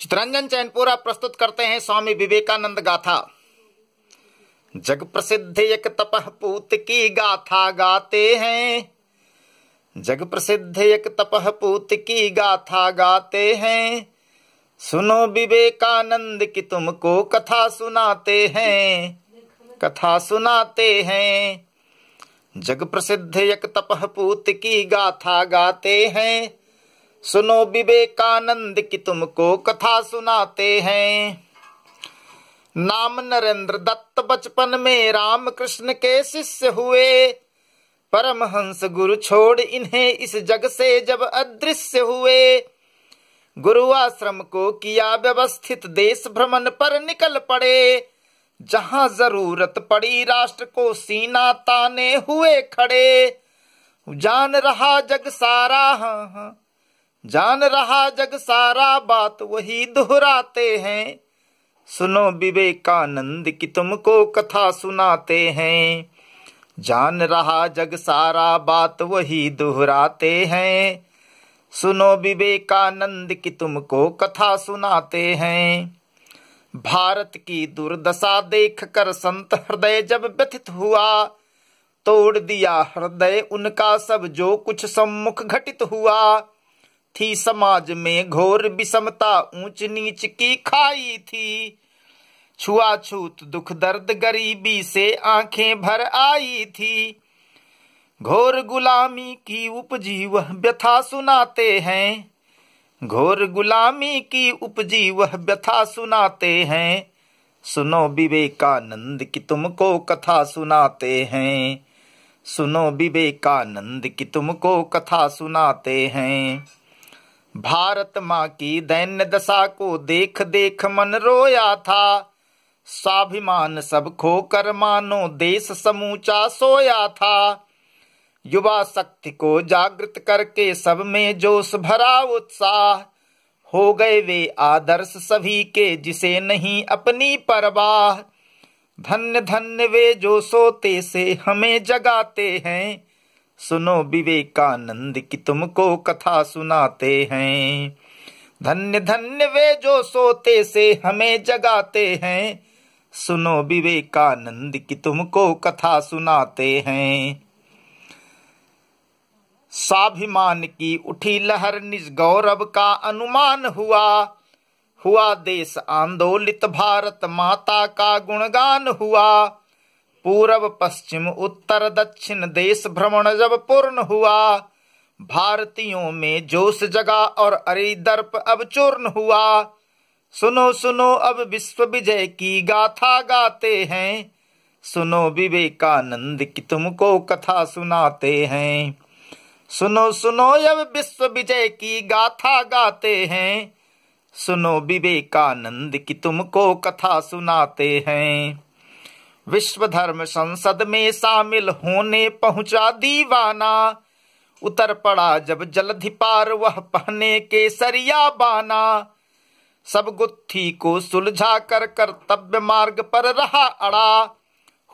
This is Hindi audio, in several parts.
चित्रंजन चैनपुरा प्रस्तुत करते हैं स्वामी विवेकानंद गाथा जग प्रसिद्ध एक तपह पूत की गाथा गाते हैं जग प्रसिद्ध एक तपह पूत की गाथा गाते हैं सुनो विवेकानंद की तुमको कथा सुनाते हैं कथा सुनाते हैं जग प्रसिद्ध एक तपह पूत की गाथा गाते हैं सुनो विवेकानंद की तुमको कथा सुनाते हैं नाम नरेंद्र दत्त बचपन में राम कृष्ण के शिष्य हुए परमहंस गुरु छोड़ इन्हें इस जग से जब अदृश्य हुए गुरु आश्रम को किया व्यवस्थित देश भ्रमण पर निकल पड़े जहां जरूरत पड़ी राष्ट्र को सीना ताने हुए खड़े जान रहा जग सारा हाँ हाँ जान रहा जग सारा बात वही दोहराते हैं सुनो विवेकानंद की तुमको कथा सुनाते हैं जान रहा जग सारा बात वही दोहराते हैं सुनो विवेकानंद की तुमको कथा सुनाते हैं भारत की दुर्दशा देख कर संत हृदय जब व्यथित हुआ तोड़ दिया हृदय उनका सब जो कुछ सम्मुख घटित हुआ थी समाज में घोर विषमता ऊंच नीच की खाई थी छुआछूत दुख दर्द गरीबी से आंखें भर आई थी घोर गुलामी की उपजीव व्यथा सुनाते हैं घोर गुलामी की उपजीव व्यथा सुनाते हैं सुनो विवेकानंद की तुमको कथा सुनाते हैं सुनो विवेकानंद की तुमको कथा सुनाते हैं भारत माँ की दैन्य दशा को देख देख मन रोया था स्वाभिमान सब खोकर मानो देश समूचा सोया था युवा शक्ति को जागृत करके सब में जोश भरा उत्साह हो गए वे आदर्श सभी के जिसे नहीं अपनी परवाह धन्य धन्य वे जो सोते से हमें जगाते हैं सुनो विवेकानंद की तुमको कथा सुनाते हैं धन्य धन्य वे जो सोते से हमें जगाते हैं सुनो विवेकानंद की तुमको कथा सुनाते हैं स्वाभिमान की उठी लहर निज गौरव का अनुमान हुआ हुआ देश आंदोलित भारत माता का गुणगान हुआ पूरब पश्चिम उत्तर दक्षिण देश भ्रमण जब पूर्ण हुआ भारतीयों में जोश जगा और अरिदर्प अब चूर्ण हुआ सुनो सुनो अब विश्व विजय की गाथा गाते हैं सुनो विवेकानंद की तुमको कथा सुनाते हैं सुनो सुनो अब विश्व विजय की गाथा गाते हैं सुनो विवेकानंद की तुमको कथा सुनाते हैं विश्व धर्म संसद में शामिल होने पहुंचा दीवाना उतर पड़ा जब जलधि पार वह पहने के सरिया बाना सब गुत्थी को सुलझा कर कर्तव्य मार्ग पर रहा अड़ा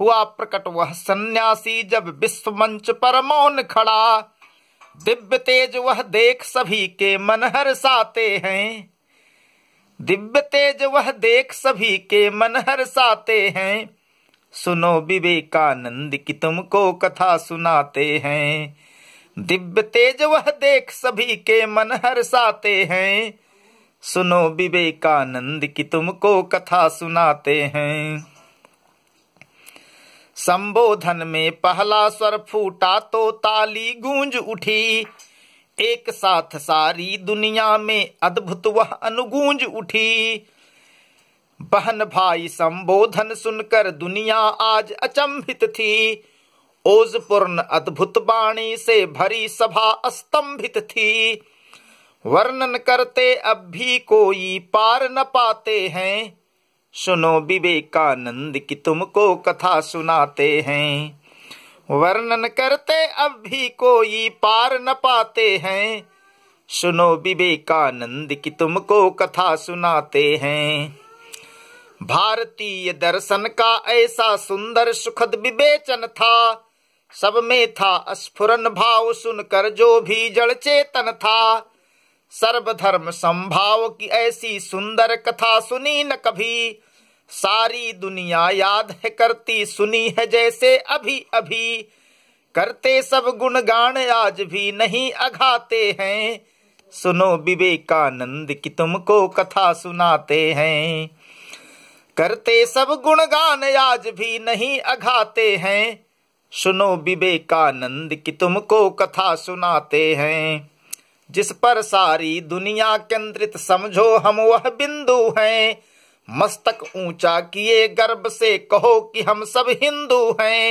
हुआ प्रकट वह सन्यासी जब विश्व मंच पर मौन खड़ा दिव्य तेज वह देख सभी के मन साते हैं दिव्य तेज वह देख सभी के मन साते हैं सुनो विवेकानंद की तुमको कथा सुनाते हैं दिव्य तेज वह देख सभी के मन हर्षाते हैं सुनो विवेकानंद की तुमको कथा सुनाते हैं संबोधन में पहला स्वर फूटा तो ताली गूंज उठी एक साथ सारी दुनिया में अद्भुत वह अनुगूंज उठी बहन भाई संबोधन सुनकर दुनिया आज अचंभित थी ओजपूर्ण अद्भुत वाणी से भरी सभा अस्तंभित थी वर्णन करते अब भी कोई पार न पाते हैं सुनो विवेकानंद की तुमको कथा सुनाते हैं वर्णन करते अब भी कोई पार न पाते हैं सुनो विवेकानंद की तुमको कथा सुनाते हैं भारतीय दर्शन का ऐसा सुंदर सुखद विवेचन था सब में था स्फुरन भाव सुनकर जो भी जड़ चेतन था सर्वधर्म संभाव की ऐसी सुंदर कथा सुनी न कभी सारी दुनिया याद है करती सुनी है जैसे अभी अभी करते सब गुणगान आज भी नहीं अघाते हैं सुनो विवेकानंद की तुमको कथा सुनाते हैं करते सब गुणगान आज भी नहीं अघाते हैं सुनो विवेकानंद की तुमको कथा सुनाते हैं जिस पर सारी दुनिया केंद्रित समझो हम वह बिंदु हैं मस्तक ऊंचा किए गर्व से कहो कि हम सब हिंदू हैं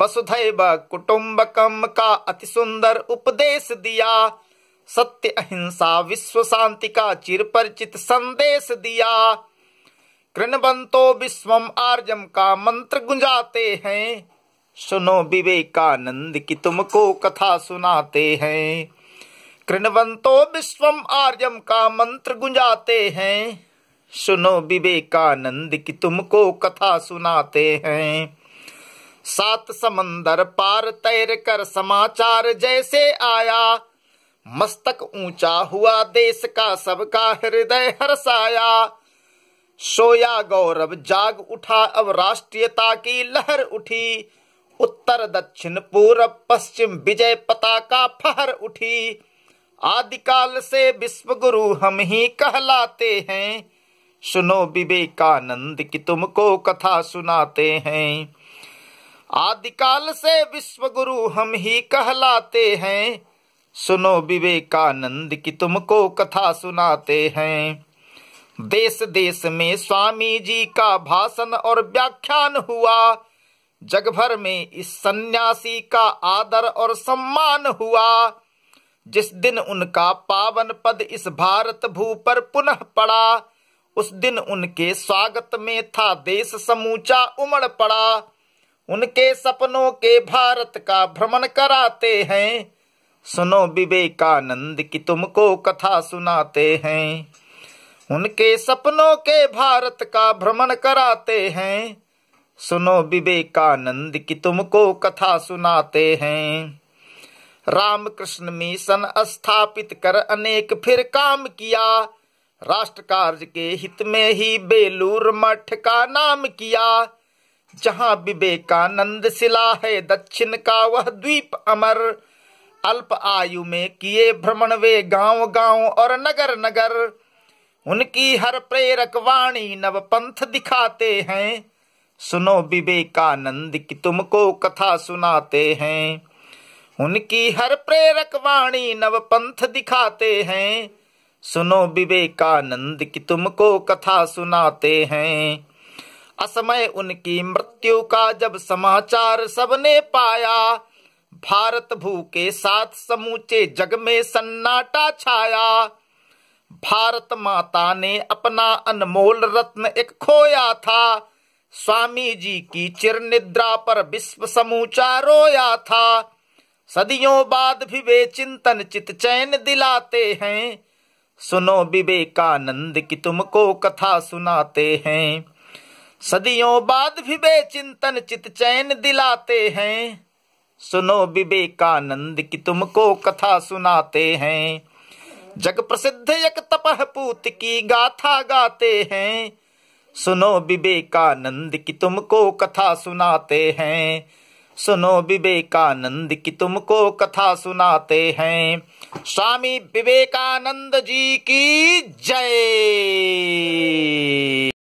वसुधैव कुटुम्बकम का अति सुंदर उपदेश दिया सत्य अहिंसा विश्व शांति का चिर परिचित संदेश दिया कृणवंतो विश्व आर्यम का मंत्र गुंजाते हैं सुनो विवेकानंद की तुमको कथा सुनाते हैं कृणवंतो विश्व आर्यम का मंत्र गुंजाते हैं सुनो विवेकानंद की तुमको कथा सुनाते हैं सात समंदर पार तैर कर समाचार जैसे आया मस्तक ऊंचा हुआ देश का सबका हृदय हर्षाया सोया गौरव जाग उठा अब राष्ट्रीयता की लहर उठी उत्तर दक्षिण पूर्व पश्चिम विजय पताका फहर उठी आदिकाल से विश्व गुरु हम ही कहलाते हैं सुनो विवेकानंद की तुमको कथा सुनाते हैं आदिकाल से विश्व गुरु हम ही कहलाते हैं सुनो विवेकानंद की तुमको कथा सुनाते हैं देश देश में स्वामी जी का भाषण और व्याख्यान हुआ जग भर में इस सन्यासी का आदर और सम्मान हुआ जिस दिन उनका पावन पद इस भारत भू पर पुनः पड़ा उस दिन उनके स्वागत में था देश समूचा उमड़ पड़ा उनके सपनों के भारत का भ्रमण कराते हैं सुनो विवेकानंद की तुमको कथा सुनाते हैं उनके सपनों के भारत का भ्रमण कराते हैं सुनो विवेकानंद की तुमको कथा सुनाते हैं रामकृष्ण मिशन स्थापित कर अनेक फिर काम किया राष्ट्र कार्य के हित में ही बेलूर मठ का नाम किया जहाँ विवेकानंद शिला है दक्षिण का वह द्वीप अमर अल्प आयु में किए भ्रमण वे गांव गांव और नगर नगर उनकी हर प्रेरक वाणी नव पंथ दिखाते हैं सुनो विवेकानंद की तुमको कथा सुनाते हैं उनकी हर प्रेरक वाणी नव पंथ दिखाते हैं सुनो विवेकानंद की तुमको कथा सुनाते हैं असमय उनकी मृत्यु का जब समाचार सबने पाया भारत भू के साथ समूचे जग में सन्नाटा छाया भारत माता ने अपना अनमोल रत्न एक खोया था स्वामी जी की चिर निद्रा पर विश्व समूचा रोया था सदियों बाद भी वे चिंतन चित चैन दिलाते हैं सुनो विवेकानंद की तुमको कथा सुनाते हैं सदियों बाद भी वे चिंतन चित चैन दिलाते हैं सुनो विवेकानंद की तुमको कथा सुनाते हैं जग प्रसिद्ध एक तपह पूत की गाथा गाते हैं सुनो विवेकानंद की तुमको कथा सुनाते हैं सुनो विवेकानंद की तुमको कथा सुनाते हैं स्वामी विवेकानंद जी की जय